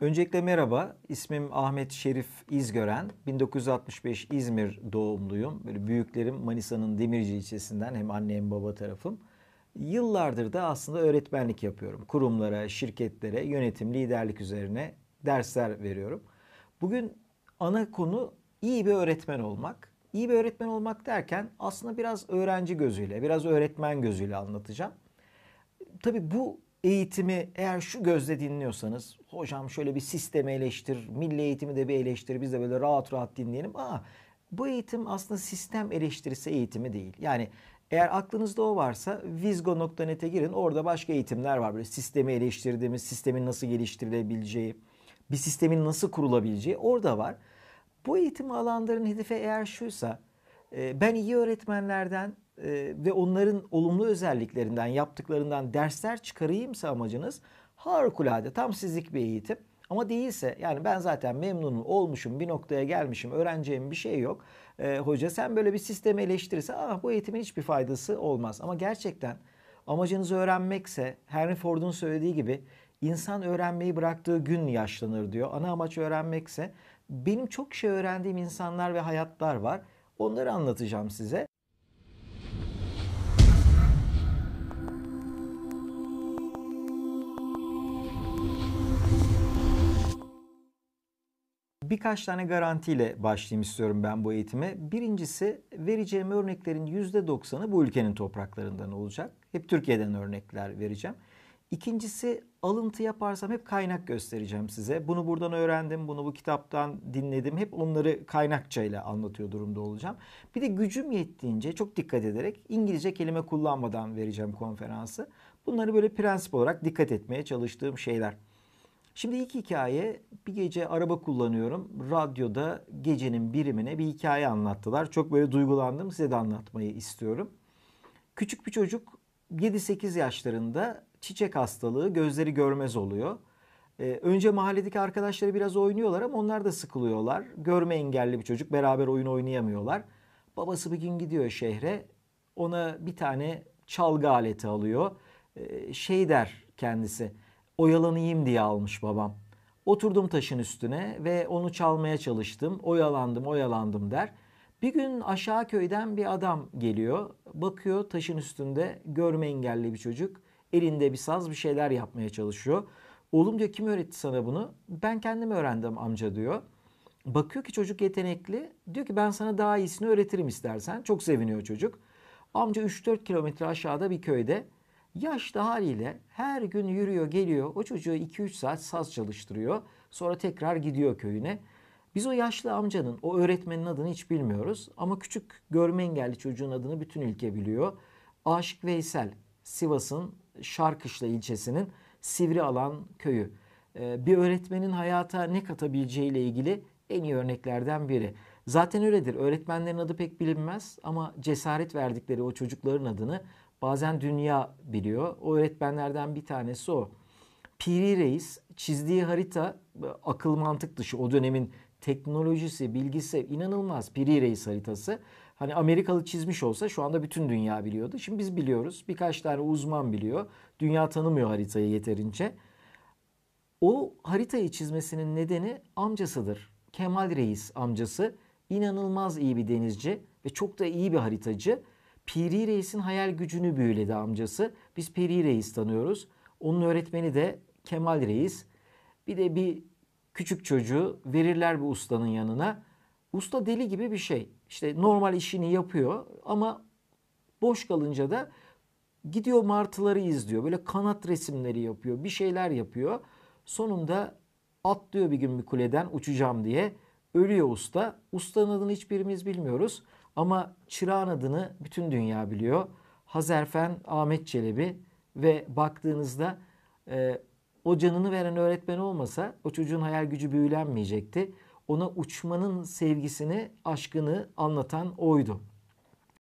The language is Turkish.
Öncelikle merhaba. İsmim Ahmet Şerif İzgören. 1965 İzmir doğumluyum. Böyle büyüklerim Manisa'nın Demirci ilçesinden hem anne hem baba tarafım. Yıllardır da aslında öğretmenlik yapıyorum. Kurumlara, şirketlere, yönetim, liderlik üzerine dersler veriyorum. Bugün ana konu iyi bir öğretmen olmak. İyi bir öğretmen olmak derken aslında biraz öğrenci gözüyle, biraz öğretmen gözüyle anlatacağım. Tabii bu eğitimi eğer şu gözle dinliyorsanız hocam şöyle bir sistemi eleştir, milli eğitimi de bir eleştir biz de böyle rahat rahat dinleyelim. Aa, bu eğitim aslında sistem eleştirisi eğitimi değil. Yani eğer aklınızda o varsa vizgo.net'e girin orada başka eğitimler var. Böyle sistemi eleştirdiğimiz, sistemin nasıl geliştirilebileceği, bir sistemin nasıl kurulabileceği orada var. Bu eğitim alanların hedefi eğer şuysa e, ben iyi öğretmenlerden e, ve onların olumlu özelliklerinden, yaptıklarından dersler çıkarayımsa amacınız harikulade, tam sizlik bir eğitim. Ama değilse yani ben zaten memnun olmuşum bir noktaya gelmişim öğreneceğim bir şey yok. E, hoca sen böyle bir sistemi eleştirirse ah bu eğitimin hiçbir faydası olmaz. Ama gerçekten amacınız öğrenmekse Henry Ford'un söylediği gibi insan öğrenmeyi bıraktığı gün yaşlanır diyor. Ana amaç öğrenmekse benim çok şey öğrendiğim insanlar ve hayatlar var. Onları anlatacağım size. birkaç tane garantiyle başlayayım istiyorum ben bu eğitime. Birincisi vereceğim örneklerin yüzde doksanı bu ülkenin topraklarından olacak. Hep Türkiye'den örnekler vereceğim. İkincisi alıntı yaparsam hep kaynak göstereceğim size. Bunu buradan öğrendim, bunu bu kitaptan dinledim. Hep onları kaynakçayla anlatıyor durumda olacağım. Bir de gücüm yettiğince çok dikkat ederek İngilizce kelime kullanmadan vereceğim konferansı. Bunları böyle prensip olarak dikkat etmeye çalıştığım şeyler. Şimdi ilk hikaye bir gece araba kullanıyorum. Radyoda gecenin birimine bir hikaye anlattılar. Çok böyle duygulandım size de anlatmayı istiyorum. Küçük bir çocuk 7-8 yaşlarında çiçek hastalığı gözleri görmez oluyor. Ee, önce mahalledeki arkadaşları biraz oynuyorlar ama onlar da sıkılıyorlar. Görme engelli bir çocuk beraber oyun oynayamıyorlar. Babası bir gün gidiyor şehre ona bir tane çalgı aleti alıyor. Ee, şey der kendisi oyalanayım diye almış babam. Oturdum taşın üstüne ve onu çalmaya çalıştım. Oyalandım, oyalandım der. Bir gün aşağı köyden bir adam geliyor. Bakıyor taşın üstünde görme engelli bir çocuk. Elinde bir saz bir şeyler yapmaya çalışıyor. Oğlum diyor kim öğretti sana bunu? Ben kendim öğrendim amca diyor. Bakıyor ki çocuk yetenekli. Diyor ki ben sana daha iyisini öğretirim istersen. Çok seviniyor çocuk. Amca 3-4 kilometre aşağıda bir köyde Yaşlı haliyle her gün yürüyor geliyor. O çocuğu 2-3 saat saz çalıştırıyor. Sonra tekrar gidiyor köyüne. Biz o yaşlı amcanın, o öğretmenin adını hiç bilmiyoruz. Ama küçük görme engelli çocuğun adını bütün ülke biliyor. Aşık Veysel, Sivas'ın Şarkışla ilçesinin Sivri Alan köyü. Ee, bir öğretmenin hayata ne katabileceğiyle ilgili en iyi örneklerden biri. Zaten öyledir. Öğretmenlerin adı pek bilinmez ama cesaret verdikleri o çocukların adını bazen dünya biliyor. O öğretmenlerden bir tanesi o. Piri Reis çizdiği harita e, akıl mantık dışı o dönemin teknolojisi, bilgisi inanılmaz Piri Reis haritası. Hani Amerikalı çizmiş olsa şu anda bütün dünya biliyordu. Şimdi biz biliyoruz. Birkaç tane uzman biliyor. Dünya tanımıyor haritayı yeterince. O haritayı çizmesinin nedeni amcasıdır. Kemal Reis amcası inanılmaz iyi bir denizci ve çok da iyi bir haritacı. Piri Reis'in hayal gücünü büyüledi amcası. Biz Piri Reis tanıyoruz. Onun öğretmeni de Kemal Reis. Bir de bir küçük çocuğu verirler bu ustanın yanına. Usta deli gibi bir şey. İşte normal işini yapıyor ama boş kalınca da gidiyor martıları izliyor. Böyle kanat resimleri yapıyor. Bir şeyler yapıyor. Sonunda atlıyor bir gün bir kuleden uçacağım diye. Ölüyor usta. Ustanın adını hiçbirimiz bilmiyoruz. Ama çırağın adını bütün dünya biliyor. Hazerfen Ahmet Çelebi ve baktığınızda e, o canını veren öğretmen olmasa o çocuğun hayal gücü büyülenmeyecekti. Ona uçmanın sevgisini, aşkını anlatan oydu.